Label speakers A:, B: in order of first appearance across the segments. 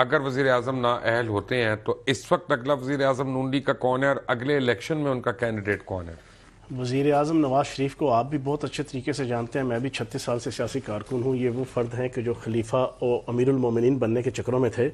A: اگر وزیر اعظم نا اہل ہوتے ہیں تو اس وقت اگلا وزیر اعظم نونڈی کا کون ہے اور اگلے الیکشن میں ان کا کینڈیڈیٹ کون ہے
B: وزیر اعظم نواز شریف کو آپ بھی بہت اچھے طریقے سے جانتے ہیں میں بھی چھتیس سال سے سیاسی کارکن ہوں یہ وہ فرد ہیں کہ جو خلیفہ اور امیر المومنین بننے کے چکروں میں تھے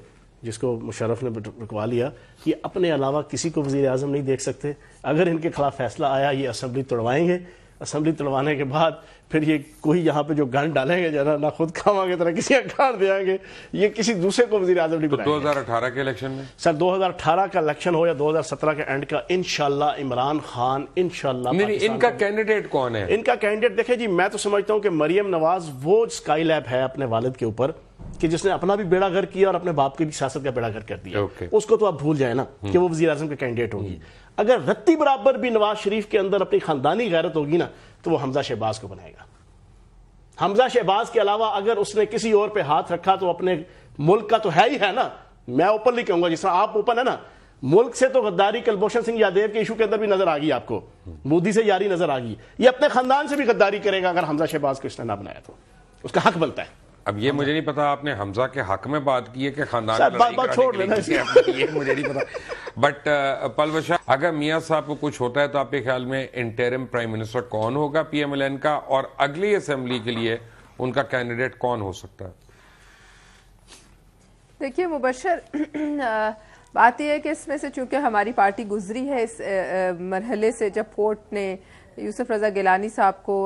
B: جس کو مشرف نے رکوا لیا یہ اپنے علاوہ کسی کو وزیر اعظم نہیں دیکھ سکتے اگر ان کے خلاف فیصلہ آیا یہ اسمبلی توڑوائیں گے اسمبلی تلوانے کے بعد پھر یہ کوئی یہاں پہ جو گن ڈالیں گے ذرا نہ خود طرح کسی دیں گے یہ کسی دوسرے کو وزیر نہیں دو ہزار
A: اٹھارہ کے الیکشن میں
B: سر دو ہزار اٹھارہ کا الیکشن ہو یا دو ہزار سترہ کے اینڈ کا انشاءاللہ عمران خان انشاءاللہ نہیں یعنی ان کا کینڈیڈیٹ کون ہے ان کا کینڈیڈیٹ دیکھیں جی میں تو سمجھتا ہوں کہ مریم نواز وہ اسکائی لیب ہے اپنے والد کے اوپر کہ جس نے اپنا بھی بیڑا گھر کیا اور اپنے باپ کی بھی سیاست کا بیڑا گھر کر دیا اس کو تو آپ بھول جائیں نا کہ وہ وزیر اعظم کینڈیڈیٹ ہوگی hmm. اگر رتی برابر بھی نواز شریف کے اندر اپنی خاندانی غیرت ہوگی نا تو وہ حمزہ شہباز کو بنائے گا حمزہ شہباز کے علاوہ اگر اس نے کسی اور پہ ہاتھ رکھا تو اپنے ملک کا تو ہے ہی ہے نا میں اوپنلی کہوں گا جس طرح آپ اوپن ہے نا ملک سے تو غداری کلبوشن سنگھ یادیو کے ایشو کے اندر بھی نظر آ گئی آپ کو مودی سے یاری نظر آگی یہ اپنے خاندان سے بھی غداری کرے گا اگر حمزہ شہباز کو اس نے نہ بنایا تو اس کا حق بنتا ہے
A: اب یہ مجھے نہیں پتا آپ نے حمزہ کے حق میں بات کی ہے کہ خاندان بٹ uh, پلوشا اگر میاں صاحب کو کچھ ہوتا ہے تو آپ کے خیال میں انٹرم پرائم منسٹر کون ہوگا پی ایم ایل این کا اور اگلی اسمبلی کے لیے ان کا کینڈیڈیٹ کون ہو سکتا ہے
C: دیکھیے مبشر بات یہ ہے کہ اس میں سے چونکہ ہماری پارٹی گزری ہے اس مرحلے سے جب فورٹ نے یوسف رضا گیلانی صاحب کو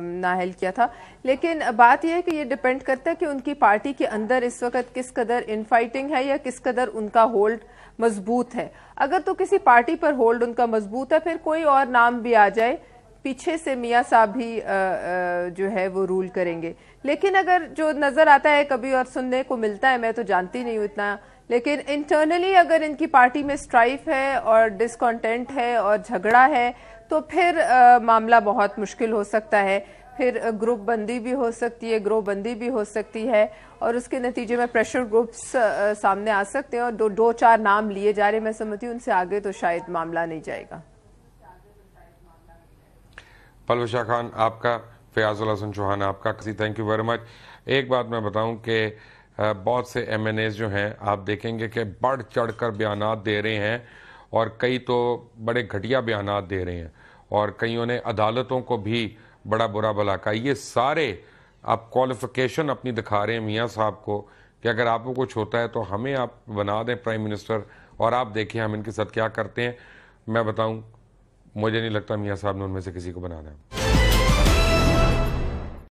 C: ناہل کیا تھا لیکن بات یہ ہے کہ یہ ڈپینڈ کرتا ہے کہ ان کی پارٹی کے اندر اس وقت کس قدر انفائٹنگ ہے یا کس قدر ان کا ہولڈ مضبوط ہے اگر تو کسی پارٹی پر ہولڈ ان کا مضبوط ہے پھر کوئی اور نام بھی آ جائے پیچھے سے میاں صاحب بھی جو ہے وہ رول کریں گے لیکن اگر جو نظر آتا ہے کبھی اور سننے کو ملتا ہے میں تو جانتی نہیں ہوں اتنا لیکن انٹرنلی اگر ان کی پارٹی میں سٹرائف ہے اور ڈسکونٹینٹ ہے اور جھگڑا ہے تو پھر معاملہ بہت مشکل ہو سکتا ہے پھر گروپ بندی بھی ہو سکتی ہے گروپ بندی بھی ہو سکتی ہے اور اس کے نتیجے میں پریشر گروپس سامنے آ سکتے ہیں اور دو چار نام لیے جا رہے میں سمجھتی ہوں ان سے آگے تو شاید معاملہ نہیں جائے گا
A: پلو شاہ خان آپ کا فیاض الحسن چوہان آپ کا کسی تھینک یو ویری مچ ایک بات میں بتاؤں کہ بہت سے ایم این ایز جو ہیں آپ دیکھیں گے کہ بڑھ چڑھ کر بیانات دے رہے ہیں اور کئی تو بڑے گھٹیا بیانات دے رہے ہیں اور کئیوں نے عدالتوں کو بھی بڑا برا بھلا کا یہ سارے آپ کوالیفکیشن اپنی دکھا رہے ہیں میاں صاحب کو کہ اگر آپ کو کچھ ہوتا ہے تو ہمیں آپ بنا دیں پرائم منسٹر اور آپ دیکھیں ہم ان کے ساتھ کیا کرتے ہیں میں بتاؤں مجھے نہیں لگتا میاں صاحب نے ان میں سے کسی کو بنانا ہے